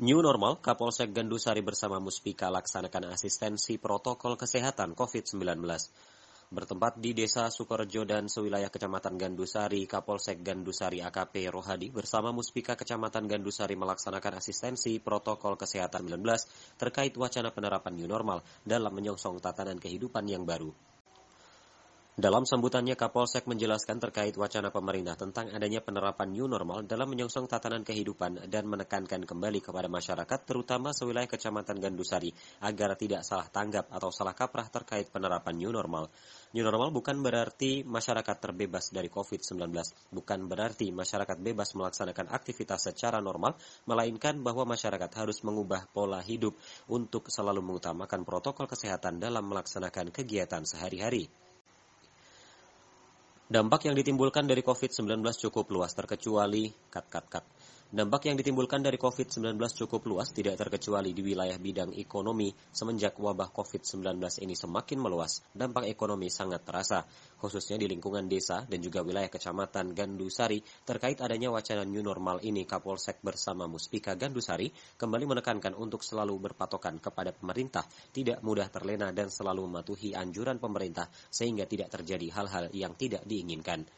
New Normal, Kapolsek Gandusari bersama Muspika laksanakan asistensi protokol kesehatan COVID-19. Bertempat di Desa Sukorejo dan sewilayah Kecamatan Gandusari, Kapolsek Gandusari AKP Rohadi bersama Muspika Kecamatan Gandusari melaksanakan asistensi protokol kesehatan 19 terkait wacana penerapan new normal dalam menyongsong tatanan kehidupan yang baru. Dalam sambutannya, Kapolsek menjelaskan terkait wacana pemerintah tentang adanya penerapan new normal dalam menyongsong tatanan kehidupan dan menekankan kembali kepada masyarakat, terutama sewilayah Kecamatan Gandusari, agar tidak salah tanggap atau salah kaprah terkait penerapan new normal. New normal bukan berarti masyarakat terbebas dari COVID-19, bukan berarti masyarakat bebas melaksanakan aktivitas secara normal, melainkan bahwa masyarakat harus mengubah pola hidup untuk selalu mengutamakan protokol kesehatan dalam melaksanakan kegiatan sehari-hari. Dampak yang ditimbulkan dari COVID-19 cukup luas terkecuali kat kat kat. Dampak yang ditimbulkan dari COVID-19 cukup luas tidak terkecuali di wilayah bidang ekonomi semenjak wabah COVID-19 ini semakin meluas. Dampak ekonomi sangat terasa, khususnya di lingkungan desa dan juga wilayah kecamatan Gandusari terkait adanya wacana new normal ini Kapolsek bersama Muspika Gandusari kembali menekankan untuk selalu berpatokan kepada pemerintah, tidak mudah terlena dan selalu mematuhi anjuran pemerintah sehingga tidak terjadi hal-hal yang tidak di diinginkan.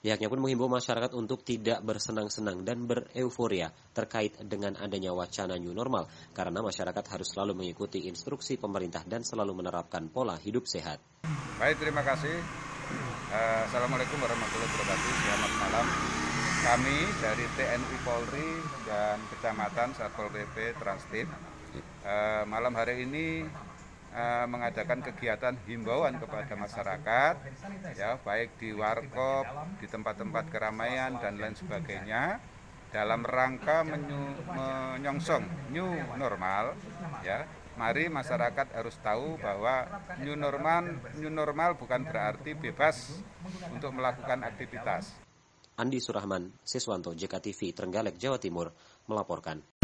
Pihaknya pun menghimbau masyarakat untuk tidak bersenang-senang dan bereuforia terkait dengan adanya wacana new normal karena masyarakat harus selalu mengikuti instruksi pemerintah dan selalu menerapkan pola hidup sehat. Baik, terima kasih. Eh, Assalamualaikum warahmatullahi wabarakatuh. Selamat malam. Kami dari TNI Polri dan Kecamatan Satpol PP Transtip. Ya. Eh, malam hari ini eh, mengadakan kegiatan himbauan kepada masyarakat ya baik di warkop, di tempat-tempat keramaian dan lain sebagainya dalam rangka menyu, menyongsong new normal ya mari masyarakat harus tahu bahwa new normal new normal bukan berarti bebas untuk melakukan aktivitas Andi Surahman Siswanto JKTV Trenggalek Jawa Timur melaporkan